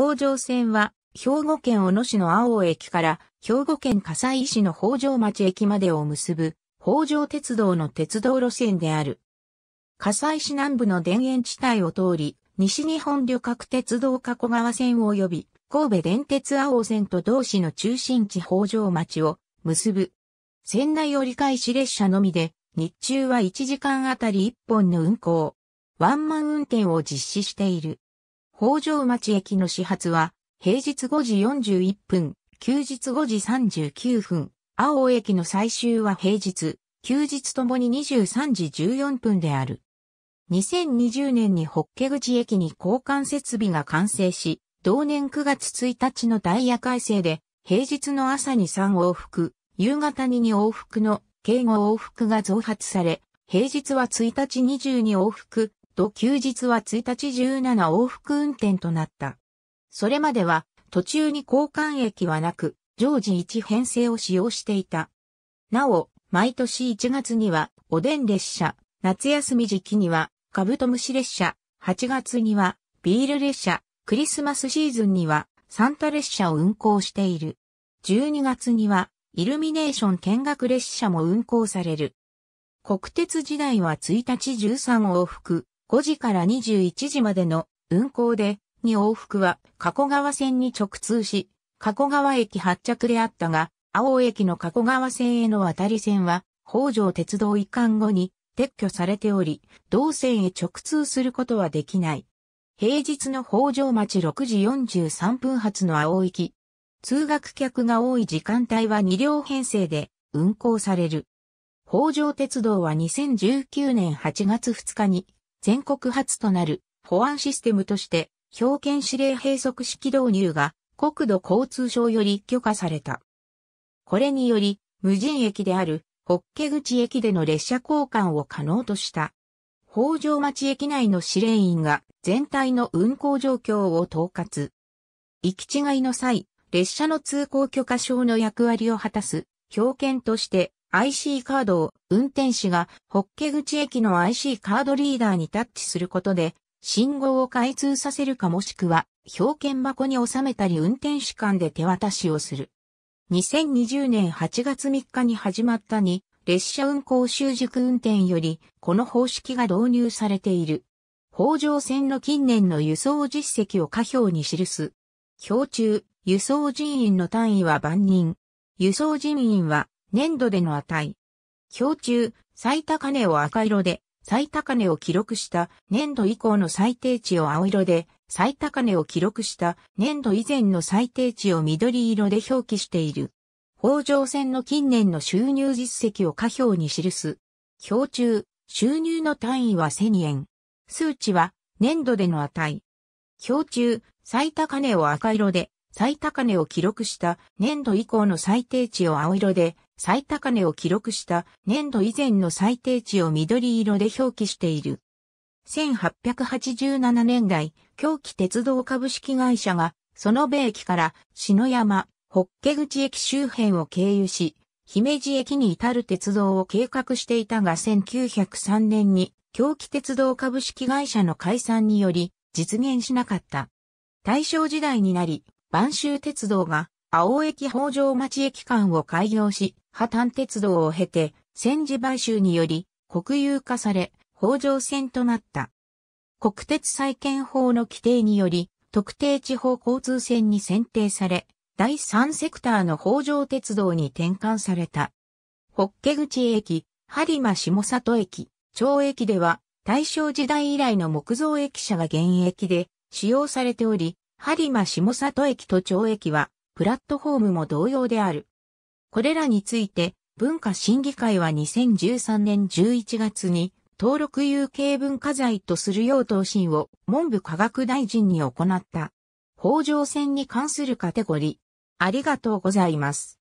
北条線は、兵庫県小野市の青駅から兵庫県加西市の北条町駅までを結ぶ北条鉄道の鉄道路線である。加西市南部の田園地帯を通り、西日本旅客鉄道加古川線及び神戸電鉄青線と同市の中心地北条町を結ぶ。線内折り返し列車のみで、日中は1時間あたり1本の運行。ワンマン運転を実施している。北条町駅の始発は、平日5時41分、休日5時39分、青駅の最終は平日、休日ともに23時14分である。2020年に北家口駅に交換設備が完成し、同年9月1日のダイヤ改正で、平日の朝に3往復、夕方に2往復の計5往復が増発され、平日は1日22往復、と休日は1日17往復運転となった。それまでは途中に交換駅はなく、常時1編成を使用していた。なお、毎年1月にはおでん列車、夏休み時期にはカブトムシ列車、8月にはビール列車、クリスマスシーズンにはサンタ列車を運行している。12月にはイルミネーション見学列車も運行される。国鉄時代は1日13往復、5時から21時までの運行で、二往復は加古川線に直通し、加古川駅発着であったが、青駅の加古川線への渡り線は、北条鉄道移管後に撤去されており、同線へ直通することはできない。平日の北条町6時43分発の青き、通学客が多い時間帯は2両編成で運行される。北条鉄道は2019年8月2日に全国初となる保安システムとして、標権指令閉塞式導入が国土交通省より許可された。これにより、無人駅であるホッケ口駅での列車交換を可能とした。北条町駅内の指令員が全体の運行状況を統括。行き違いの際、列車の通行許可証の役割を果たす、標権として IC カードを運転士がホッケ口駅の IC カードリーダーにタッチすることで信号を開通させるかもしくは表券箱に収めたり運転士間で手渡しをする。2020年8月3日に始まったに列車運行習熟運転よりこの方式が導入されている。北条線の近年の輸送実績を下表に記す。表中、輸送人員の単位は万人。輸送人員は年度での値。表中、最高値を赤色で、最高値を記録した年度以降の最低値を青色で、最高値を記録した年度以前の最低値を緑色で表記している。北条線の近年の収入実績を下表に記す。表中、収入の単位は1000円。数値は年度での値。表中、最高値を赤色で、最高値を記録した年度以降の最低値を青色で、最高値を記録した年度以前の最低値を緑色で表記している。1887年代、狂気鉄道株式会社が、その米駅から篠山、ホッケ口駅周辺を経由し、姫路駅に至る鉄道を計画していたが1903年に、狂気鉄道株式会社の解散により、実現しなかった。大正時代になり、播州鉄道が青駅北条町駅間を開業し、破綻鉄道を経て、戦時買収により国有化され、北条線となった。国鉄再建法の規定により、特定地方交通線に選定され、第三セクターの北条鉄道に転換された。ッケ口駅、播磨下里駅、町駅では、大正時代以来の木造駅舎が現役で使用されており、播磨下里駅と町駅は、プラットフォームも同様である。これらについて、文化審議会は2013年11月に、登録有形文化財とするよう答申を文部科学大臣に行った。北条線に関するカテゴリー。ありがとうございます。